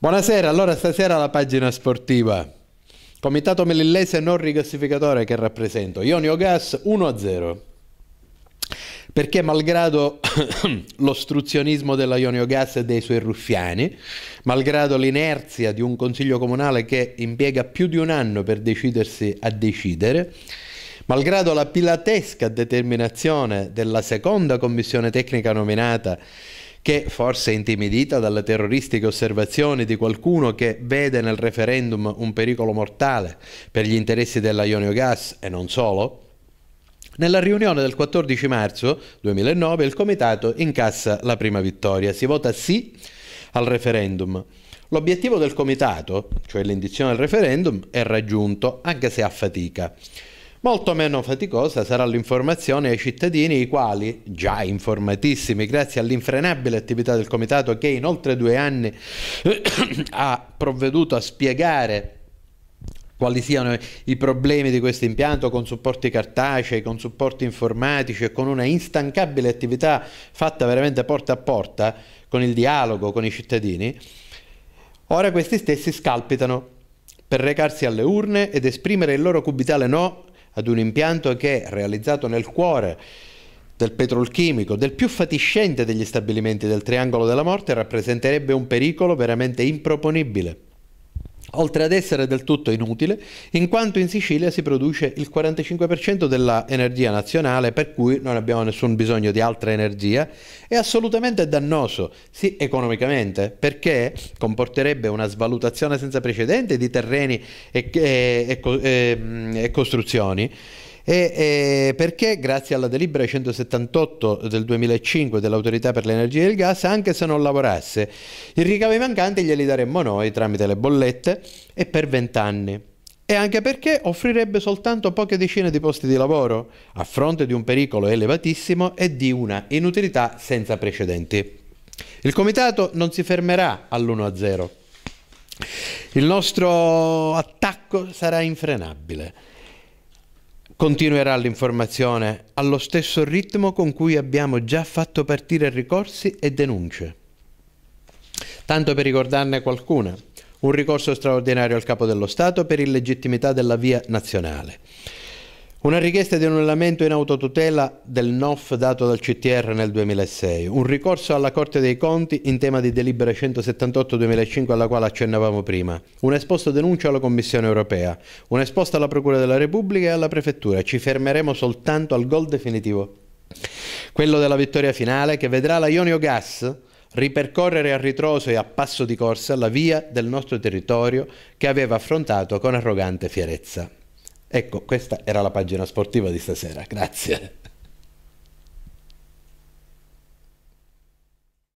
Buonasera, allora stasera la pagina sportiva. Comitato Melillese non rigassificatore che rappresento. Ionio Gas 1-0. Perché malgrado l'ostruzionismo della Ionio Gas e dei suoi ruffiani, malgrado l'inerzia di un consiglio comunale che impiega più di un anno per decidersi a decidere, malgrado la pilatesca determinazione della seconda commissione tecnica nominata che, forse intimidita dalle terroristiche osservazioni di qualcuno che vede nel referendum un pericolo mortale per gli interessi della Ionio Gas e non solo, nella riunione del 14 marzo 2009 il Comitato incassa la prima vittoria, si vota sì al referendum. L'obiettivo del Comitato, cioè l'indizione del referendum, è raggiunto, anche se a fatica. Molto meno faticosa sarà l'informazione ai cittadini, i quali, già informatissimi grazie all'infrenabile attività del Comitato che in oltre due anni ha provveduto a spiegare quali siano i problemi di questo impianto con supporti cartacei, con supporti informatici e con una instancabile attività fatta veramente porta a porta con il dialogo con i cittadini, ora questi stessi scalpitano per recarsi alle urne ed esprimere il loro cubitale no ad un impianto che, realizzato nel cuore del petrolchimico, del più fatiscente degli stabilimenti del Triangolo della Morte, rappresenterebbe un pericolo veramente improponibile oltre ad essere del tutto inutile, in quanto in Sicilia si produce il 45% dell'energia nazionale, per cui non abbiamo nessun bisogno di altra energia, è assolutamente dannoso, sì economicamente, perché comporterebbe una svalutazione senza precedenti di terreni e, e, e, ehm, e costruzioni e, e perché grazie alla delibera 178 del 2005 dell'autorità per l'energia e il gas anche se non lavorasse i ricavi mancanti glieli daremmo noi tramite le bollette e per 20 anni e anche perché offrirebbe soltanto poche decine di posti di lavoro, a fronte di un pericolo elevatissimo e di una inutilità senza precedenti. Il comitato non si fermerà all'1-0. Il nostro attacco sarà infrenabile. Continuerà l'informazione allo stesso ritmo con cui abbiamo già fatto partire ricorsi e denunce. Tanto per ricordarne qualcuna, un ricorso straordinario al Capo dello Stato per illegittimità della via nazionale. Una richiesta di annullamento in autotutela del NOF dato dal CTR nel 2006, un ricorso alla Corte dei Conti in tema di delibera 178-2005 alla quale accennavamo prima, un esposto denuncio alla Commissione europea, un esposto alla Procura della Repubblica e alla Prefettura. Ci fermeremo soltanto al gol definitivo. Quello della vittoria finale che vedrà la Ionio Gas ripercorrere a ritroso e a passo di corsa la via del nostro territorio che aveva affrontato con arrogante fierezza. Ecco, questa era la pagina sportiva di stasera, grazie.